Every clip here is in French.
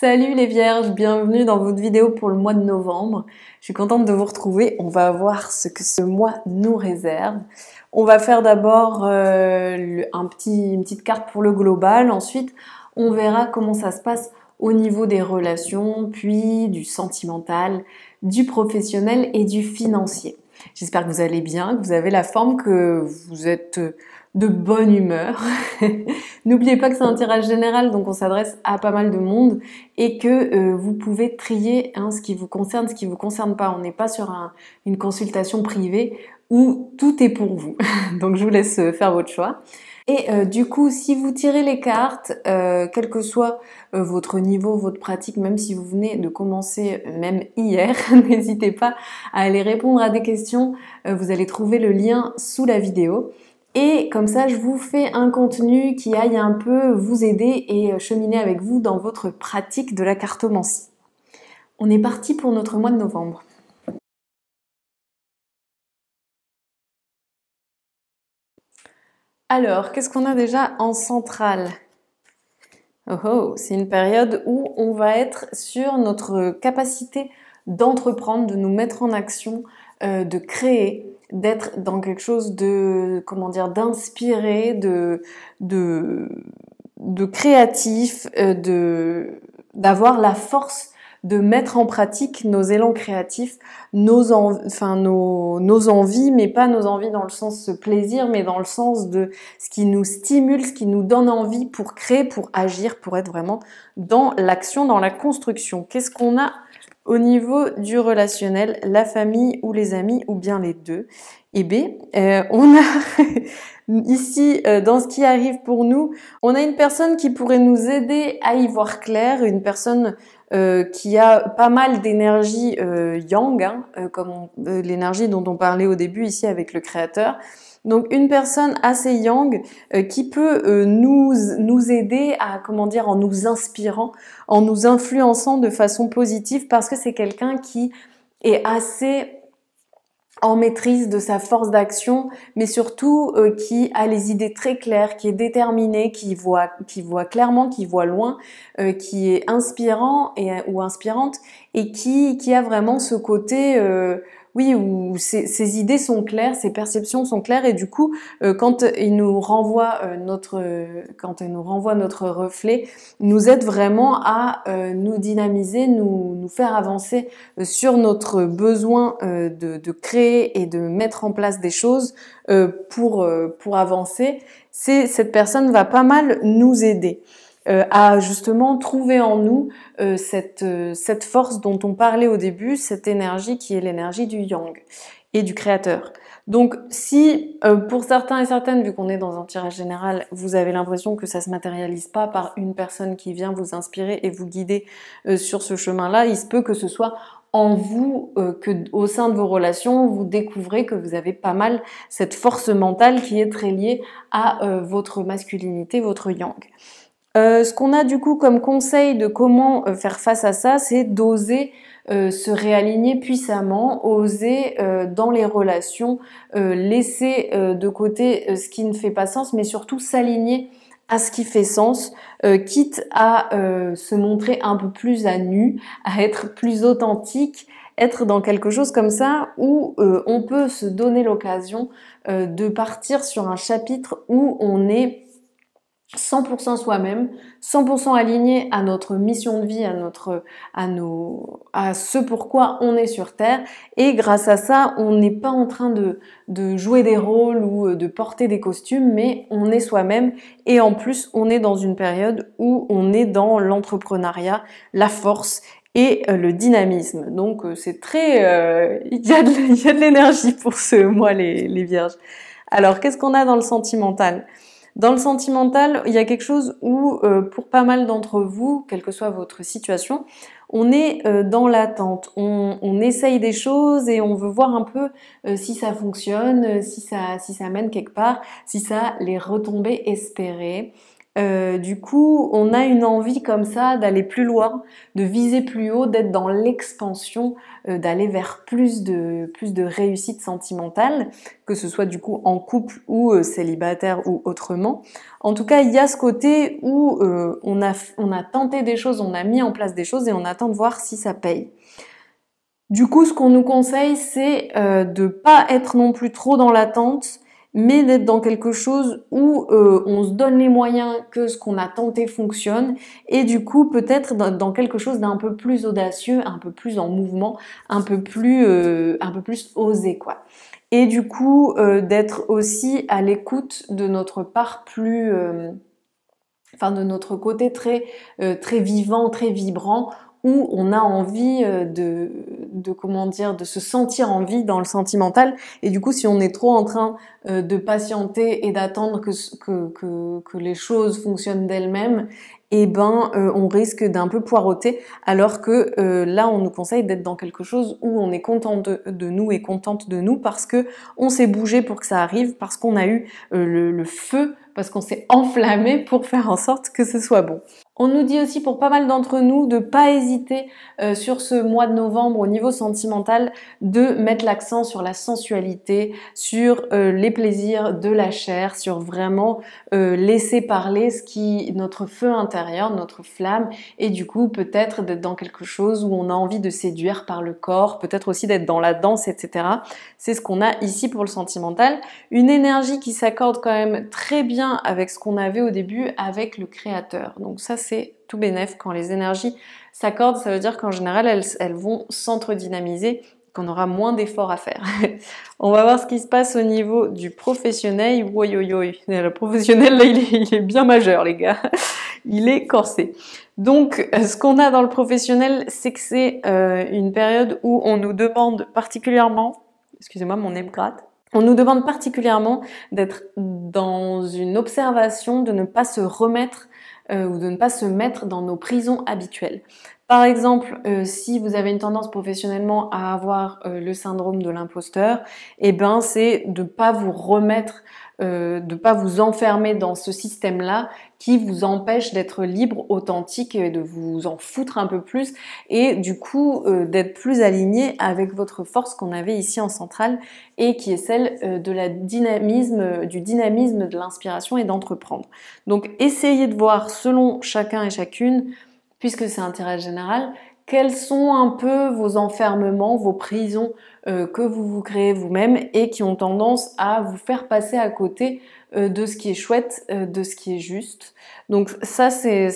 Salut les vierges, bienvenue dans votre vidéo pour le mois de novembre. Je suis contente de vous retrouver, on va voir ce que ce mois nous réserve. On va faire d'abord euh, une petite carte pour le global, ensuite on verra comment ça se passe au niveau des relations, puis du sentimental, du professionnel et du financier. J'espère que vous allez bien, que vous avez la forme, que vous êtes de bonne humeur. N'oubliez pas que c'est un tirage général, donc on s'adresse à pas mal de monde et que euh, vous pouvez trier hein, ce qui vous concerne, ce qui vous concerne pas. On n'est pas sur une consultation privée où tout est pour vous. donc je vous laisse euh, faire votre choix. Et euh, du coup, si vous tirez les cartes, quel que soit votre niveau, votre pratique, même si vous venez de commencer, même hier, n'hésitez pas à aller répondre à des questions. vous allez trouver le lien sous la vidéo. Et comme ça, je vous fais un contenu qui aille un peu vous aider et euh, cheminer avec vous dans votre pratique de la cartomancie. On est parti pour notre mois de novembre. Alors, qu'est-ce qu'on a déjà en centrale Oh, oh c'est une période où on va être sur notre capacité d'entreprendre, de nous mettre en action, euh, de créer, d'être dans quelque chose de comment dire d'inspiré, de de de créatif, euh, de d'avoir la force de mettre en pratique nos élans créatifs, nos, enfin, nos, envies, mais pas nos envies dans le sens ce plaisir, mais dans le sens de ce qui nous stimule, ce qui nous donne envie pour créer, pour agir, pour être vraiment dans l'action, dans la construction. Qu'est-ce qu'on a au niveau du relationnel, la famille ou les amis ou bien les deux. Et B, euh, on a ici euh, dans ce qui arrive pour nous, on a une personne qui pourrait nous aider à y voir clair, une personne euh, qui a pas mal d'énergie euh, yang, hein, euh, comme euh, l'énergie dont on parlait au début ici avec le créateur. Donc une personne assez yang qui peut nous, nous aider à, comment dire, en nous inspirant, en nous influençant de façon positive parce que c'est quelqu'un qui est assez en maîtrise de sa force d'action, mais surtout euh, qui a les idées très claires, qui est déterminée, qui voit, qui voit clairement, qui voit loin, euh, qui est inspirant et, ou inspirante, et qui, qui a vraiment ce côté euh, oui, où ces, idées sont claires, ses perceptions sont claires, et du coup, euh, quand il nous renvoie euh, notre, euh, quand il nous renvoie notre reflet, nous aide vraiment à nous dynamiser, nous, faire avancer sur notre besoin de, de, créer et de mettre en place des choses pour pour avancer. C'est cette personne va pas mal nous aider à euh, justement trouver en nous euh, cette, euh, cette force dont on parlait au début, cette énergie qui est l'énergie du yang et du créateur. Donc si pour certains et certaines, vu qu'on est dans un tirage général, vous avez l'impression que ça ne se matérialise pas par une personne qui vient vous inspirer et vous guider sur ce chemin-là, il se peut que ce soit en vous, que au sein de vos relations, vous découvrez que vous avez pas mal cette force mentale qui est très liée à votre masculinité, votre yang. Euh, ce qu'on a du coup comme conseil de comment euh, faire face à ça, c'est d'oser euh, se réaligner puissamment, oser dans les relations, laisser de côté ce qui ne fait pas sens, mais surtout s'aligner à ce qui fait sens, quitte à se montrer un peu plus à nu, à être plus authentique, être dans quelque chose comme ça où on peut se donner l'occasion de partir sur un chapitre où on est 100% soi-même, 100% aligné à notre mission de vie, à notre, à nos, à ce pourquoi on est sur Terre. Et grâce à ça, on n'est pas en train de, de jouer des rôles ou euh, de porter des costumes, mais on est soi-même. Et en plus, on est dans une période où on est dans l'entrepreneuriat, la force et euh, le dynamisme. Donc, euh, c'est très, il y a de, l'énergie pour ce mois, les, les vierges. Alors, qu'est-ce qu'on a dans le sentimental? Dans le sentimental, il y a quelque chose où, euh, pour pas mal d'entre vous, quelle que soit votre situation, on est euh, dans l'attente, on, essaye des choses et on veut voir un peu euh, si ça fonctionne, si ça, si ça mène quelque part, si ça les retombées espérées. Euh, du coup, on a une envie comme ça d'aller plus loin, de viser plus haut, d'être dans l'expansion, euh, d'aller vers plus de, plus de réussite sentimentale, que ce soit du coup en couple ou euh, célibataire ou autrement. En tout cas, il y a ce côté où on, a, on a tenté des choses, on a mis en place des choses et on attend de voir si ça paye. Du coup, ce qu'on nous conseille, c'est de ne pas être non plus trop dans l'attente mais d'être dans quelque chose où euh, on se donne les moyens que ce qu'on a tenté fonctionne et du coup peut-être dans quelque chose d'un peu plus audacieux, un peu plus en mouvement, un peu plus, euh, osé quoi. Et du coup euh, d'être aussi à l'écoute de notre part plus, enfin de notre côté très vivant, très vibrant où on a envie euh, de, comment dire, de se sentir en vie dans le sentimental. Et du coup, si on est trop en train euh, de patienter et d'attendre que, les choses fonctionnent d'elles-mêmes, eh ben, euh, on risque d'un peu poireauter, alors que là, on nous conseille d'être dans quelque chose où on est content de, nous et contente de nous parce que on s'est bougé pour que ça arrive, parce qu'on a eu le feu, parce qu'on s'est enflammé pour faire en sorte que ce soit bon. On nous dit aussi pour pas mal d'entre nous de pas hésiter euh, sur ce mois de novembre au niveau sentimental de mettre l'accent sur la sensualité, sur euh, les plaisirs de la chair, sur vraiment euh, laisser parler ce qui notre feu intérieur, notre flamme et du coup peut-être d'être dans quelque chose où on a envie de séduire par le corps, peut-être aussi d'être dans la danse, etc. C'est ce qu'on a ici pour le sentimental. Une énergie qui s'accorde quand même très bien avec ce qu'on avait au début avec le créateur. Donc ça c'est c'est tout bénef. Quand les énergies s'accordent, ça veut dire qu'en général, elles, vont s'entre-dynamiser, qu'on aura moins d'efforts à faire. On va voir ce qui se passe au niveau du professionnel. Oui, oui, oui. Le professionnel, là, il est, bien majeur, les gars. Il est corsé. Donc, ce qu'on a dans le professionnel, c'est que c'est euh, une période où on nous demande particulièrement, excusez-moi, mon nez on nous demande particulièrement d'être dans une observation, de ne pas se remettre euh, ou de ne pas se mettre dans nos prisons habituelles. Par exemple, euh, si vous avez une tendance professionnellement à avoir euh, le syndrome de l'imposteur, eh ben c'est de pas vous remettre, euh, de pas vous enfermer dans ce système-là qui vous empêche d'être libre, authentique et de vous en foutre un peu plus et du coup d'être plus aligné avec votre force qu'on avait ici en centrale et qui est celle de la dynamisme, du dynamisme, de l'inspiration et d'entreprendre. Donc essayez de voir selon chacun et chacune puisque c'est intérêt général, quels sont un peu vos enfermements, vos prisons euh, que vous vous créez vous-même et qui ont tendance à vous faire passer à côté euh, de ce qui est chouette, euh, de ce qui est juste. Donc ça, c'est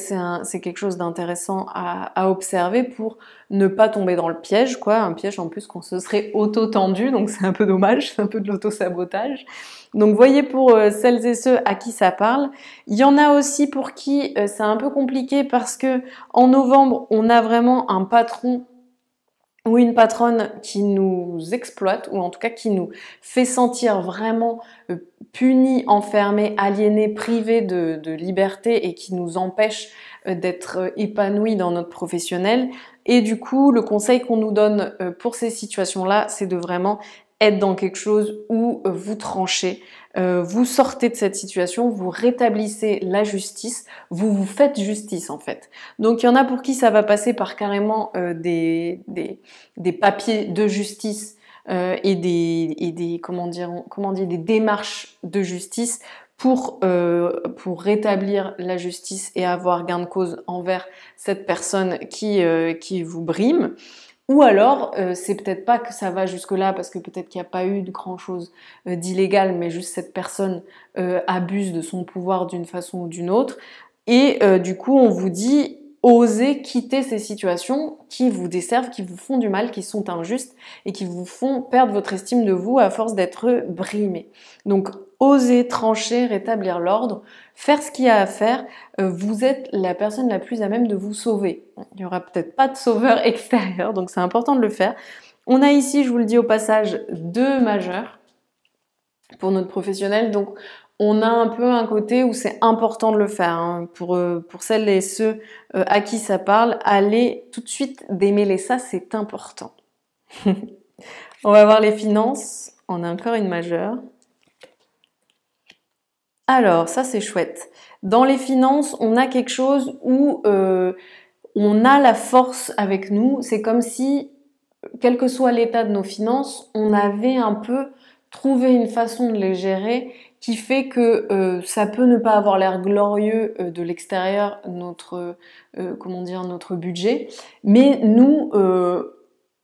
quelque chose d'intéressant à, à, observer pour ne pas tomber dans le piège, quoi. Un piège en plus qu'on se serait auto-tendu, donc c'est un peu dommage, c'est un peu de l'auto-sabotage. Donc voyez pour celles et ceux à qui ça parle. Il y en a aussi pour qui c'est un peu compliqué parce que en novembre, on a vraiment un patron ou une patronne qui nous exploite, ou en tout cas qui nous fait sentir vraiment euh, punis, enfermés, aliénés, privés de, liberté et qui nous empêche euh, d'être euh, épanouis dans notre professionnel. Et du coup, le conseil qu'on nous donne pour ces situations-là, c'est de vraiment être dans quelque chose où euh, vous tranchez, euh, vous sortez de cette situation, vous rétablissez la justice, vous vous faites justice en fait. Donc il y en a pour qui ça va passer par carrément euh, des, des, papiers de justice euh, et des, et des comment dire, comment dire, des démarches de justice pour, pour rétablir la justice et avoir gain de cause envers cette personne qui, qui vous brime. Ou alors, euh, c'est peut-être pas que ça va jusque-là, parce que peut-être qu'il n'y a pas eu de grand-chose euh, d'illégal, mais juste cette personne euh, abuse de son pouvoir d'une façon ou d'une autre. Et du coup, on vous dit, osez quitter ces situations qui vous desservent, qui vous font du mal, qui sont injustes et qui vous font perdre votre estime de vous à force d'être brimé. Donc, oser trancher, rétablir l'ordre, faire ce qu'il y a à faire, euh, vous êtes la personne la plus à même de vous sauver. Il n'y aura peut-être pas de sauveur extérieur, donc c'est important de le faire. On a ici, je vous le dis au passage, deux majeurs pour notre professionnel, donc on a un peu un côté où c'est important de le faire. Hein. Pour, euh, pour celles et ceux euh, à qui ça parle, allez tout de suite démêler ça, c'est important. on va voir les finances. On a encore une majeure. Alors, ça c'est chouette. Dans les finances, on a quelque chose où euh, on a la force avec nous. C'est comme si, quel que soit l'état de nos finances, on avait un peu trouvé une façon de les gérer qui fait que euh, ça peut ne pas avoir l'air glorieux euh, de l'extérieur notre comment dire notre budget mais nous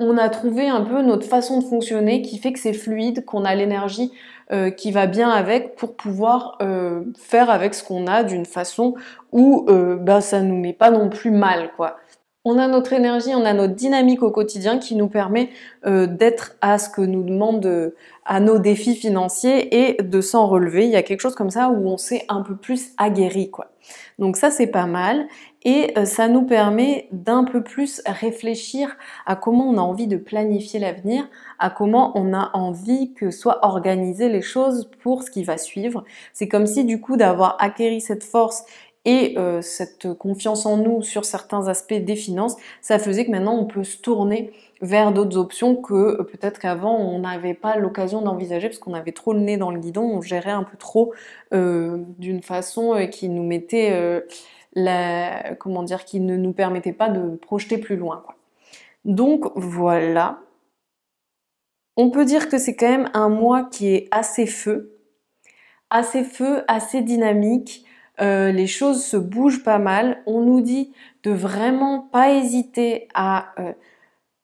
on a trouvé un peu notre façon de fonctionner qui fait que c'est fluide, qu'on a l'énergie euh, qui va bien avec pour pouvoir euh, faire avec ce qu'on a d'une façon où ben, ça nous met pas non plus mal quoi. On a notre énergie, on a notre dynamique au quotidien qui nous permet euh, d'être à ce que nous demande à nos défis financiers et de s'en relever. Il y a quelque chose comme ça où on s'est un peu plus aguerri, quoi. Donc ça c'est pas mal et euh, ça nous permet d'un peu plus réfléchir à comment on a envie de planifier l'avenir, à comment on a envie que soient organisées les choses pour ce qui va suivre. C'est comme si du coup d'avoir acquéri cette force et euh, cette confiance en nous sur certains aspects des finances, ça faisait que maintenant on peut se tourner vers d'autres options que euh, peut-être qu'avant on n'avait pas l'occasion d'envisager parce qu'on avait trop le nez dans le guidon, on gérait un peu trop euh, d'une façon qui nous mettait comment dire, qui ne nous permettait pas de projeter plus loin. Donc voilà. On peut dire que c'est quand même un mois qui est assez feu, assez feu, assez dynamique euh, les choses se bougent pas mal. On nous dit de vraiment pas hésiter à euh,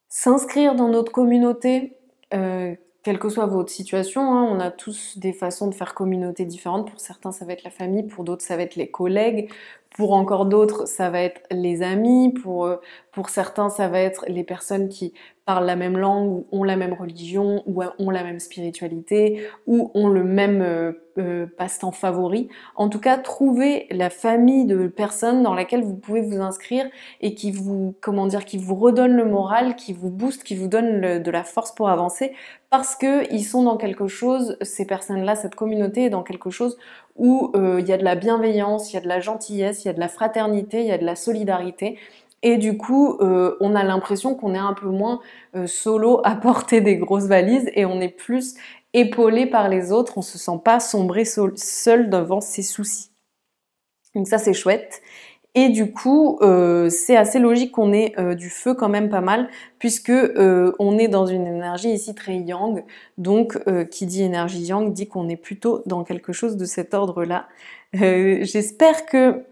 s'inscrire dans notre communauté, euh, quelle que soit votre situation. Hein. on a tous des façons de faire communauté différentes. Pour certains, ça va être la famille, pour d'autres, ça va être les collègues, pour encore d'autres, ça va être les amis. Pour, euh, pour certains, ça va être les personnes qui parlent la même langue, ou ont la même religion, ou ont la même spiritualité, ou ont le même euh, euh, passe-temps favori. En tout cas, trouvez la famille de personnes dans laquelle vous pouvez vous inscrire et qui vous, comment dire, qui vous redonne le moral, qui vous booste, qui vous donne de la force pour avancer, parce que ils sont dans quelque chose. Ces personnes-là, cette communauté est dans quelque chose où euh, il y a de la bienveillance, il y a de la gentillesse, il y a de la fraternité, il y a de la solidarité. Et du coup, euh, on a l'impression qu'on est un peu moins euh, solo à porter des grosses valises et on est plus épaulé par les autres, on se sent pas sombrer seul devant ses soucis. Donc ça c'est chouette. Et du coup, euh, c'est assez logique qu'on ait euh, du feu quand même pas mal, puisque euh, on est dans une énergie ici très yang. Donc, qui dit énergie yang dit qu'on est plutôt dans quelque chose de cet ordre-là. J'espère que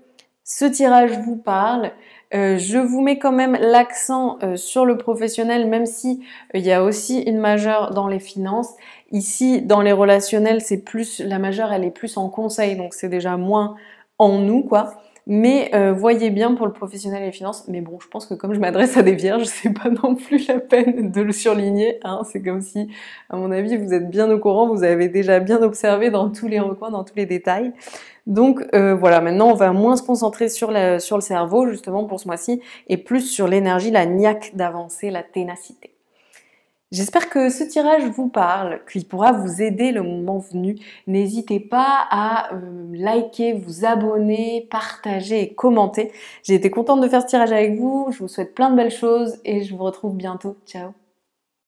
ce tirage vous parle. je vous mets quand même l'accent sur le professionnel, même si il y a aussi une majeure dans les finances. Ici, dans les relationnels, c'est plus la majeure, elle est plus en conseil, donc c'est déjà moins en nous, quoi. Mais euh, voyez bien pour le professionnel et les finances. Mais bon, je pense que comme je m'adresse à des vierges, c'est pas non plus la peine de le surligner. Hein. C'est comme si, à mon avis, vous êtes bien au courant, vous avez déjà bien observé dans tous les recoins, dans tous les détails. Donc euh, voilà, maintenant on va moins se concentrer sur, sur le cerveau justement pour ce mois-ci et plus sur l'énergie, la niaque d'avancer, la ténacité. J'espère que ce tirage vous parle, qu'il pourra vous aider le moment venu. N'hésitez pas à euh, liker, vous abonner, partager et commenter. J'ai été contente de faire ce tirage avec vous. Je vous souhaite plein de belles choses et je vous retrouve bientôt. Ciao